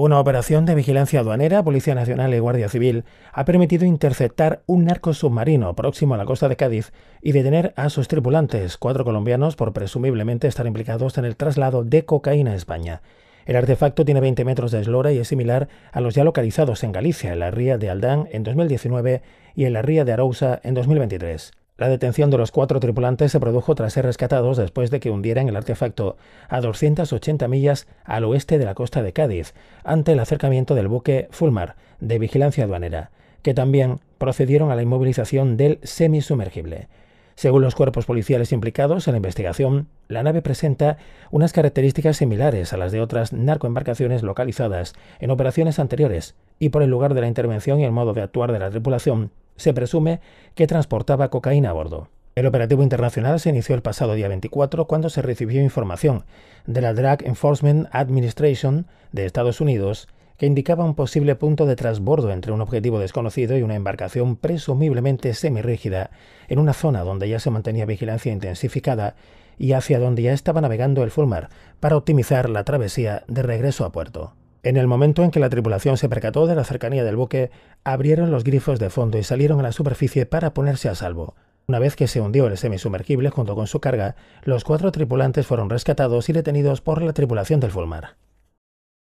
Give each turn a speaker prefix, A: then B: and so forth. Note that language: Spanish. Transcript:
A: Una operación de vigilancia aduanera, Policía Nacional y Guardia Civil ha permitido interceptar un narco submarino próximo a la costa de Cádiz y detener a sus tripulantes, cuatro colombianos, por presumiblemente estar implicados en el traslado de cocaína a España. El artefacto tiene 20 metros de eslora y es similar a los ya localizados en Galicia, en la ría de Aldán en 2019 y en la ría de Arousa en 2023. La detención de los cuatro tripulantes se produjo tras ser rescatados después de que hundieran el artefacto a 280 millas al oeste de la costa de Cádiz, ante el acercamiento del buque Fulmar de vigilancia aduanera, que también procedieron a la inmovilización del semisumergible. Según los cuerpos policiales implicados en la investigación, la nave presenta unas características similares a las de otras narcoembarcaciones localizadas en operaciones anteriores, y por el lugar de la intervención y el modo de actuar de la tripulación se presume que transportaba cocaína a bordo. El operativo internacional se inició el pasado día 24 cuando se recibió información de la Drug Enforcement Administration de Estados Unidos que indicaba un posible punto de transbordo entre un objetivo desconocido y una embarcación presumiblemente semirrígida en una zona donde ya se mantenía vigilancia intensificada y hacia donde ya estaba navegando el Fulmar para optimizar la travesía de regreso a puerto. En el momento en que la tripulación se percató de la cercanía del buque, abrieron los grifos de fondo y salieron a la superficie para ponerse a salvo. Una vez que se hundió el semisumergible junto con su carga, los cuatro tripulantes fueron rescatados y detenidos por la tripulación del Fulmar.